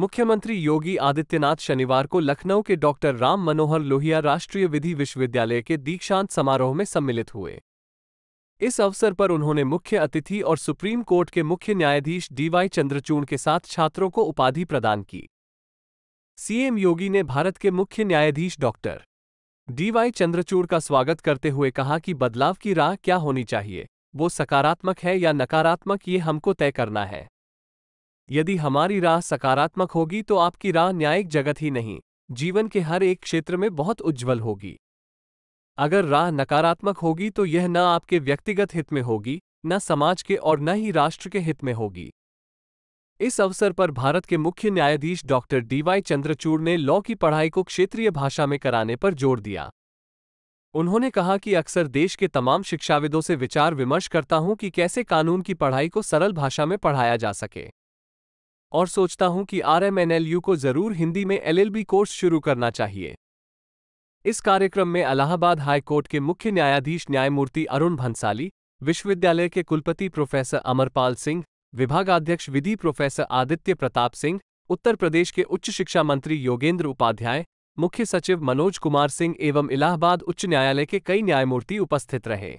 मुख्यमंत्री योगी आदित्यनाथ शनिवार को लखनऊ के डॉक्टर राम मनोहर लोहिया राष्ट्रीय विधि विश्वविद्यालय के दीक्षांत समारोह में सम्मिलित हुए इस अवसर पर उन्होंने मुख्य अतिथि और सुप्रीम कोर्ट के मुख्य न्यायाधीश डीवाई चंद्रचूड़ के साथ छात्रों को उपाधि प्रदान की सीएम योगी ने भारत के मुख्य न्यायाधीश डॉक्टर डीवाई चंद्रचूड़ का स्वागत करते हुए कहा कि बदलाव की राह क्या होनी चाहिए वो सकारात्मक है या नकारात्मक ये हमको तय करना है यदि हमारी राह सकारात्मक होगी तो आपकी राह न्यायिक जगत ही नहीं जीवन के हर एक क्षेत्र में बहुत उज्जवल होगी अगर राह नकारात्मक होगी तो यह न आपके व्यक्तिगत हित में होगी न समाज के और न ही राष्ट्र के हित में होगी इस अवसर पर भारत के मुख्य न्यायाधीश डॉक्टर डीवाई चंद्रचूड़ ने लॉ की पढ़ाई को क्षेत्रीय भाषा में कराने पर जोर दिया उन्होंने कहा कि अक्सर देश के तमाम शिक्षाविदों से विचार विमर्श करता हूं कि कैसे कानून की पढ़ाई को सरल भाषा में पढ़ाया जा सके और सोचता हूं कि आर को जरूर हिंदी में एलएलबी कोर्स शुरू करना चाहिए इस कार्यक्रम में अलाहाबाद हाई कोर्ट के मुख्य न्यायाधीश न्यायमूर्ति अरुण भंसाली विश्वविद्यालय के कुलपति प्रोफेसर अमरपाल सिंह विभागाध्यक्ष विधि प्रोफेसर आदित्य प्रताप सिंह उत्तर प्रदेश के उच्च शिक्षा मंत्री योगेंद्र उपाध्याय मुख्य सचिव मनोज कुमार सिंह एवं इलाहाबाद उच्च न्यायालय के कई न्यायमूर्ति उपस्थित रहे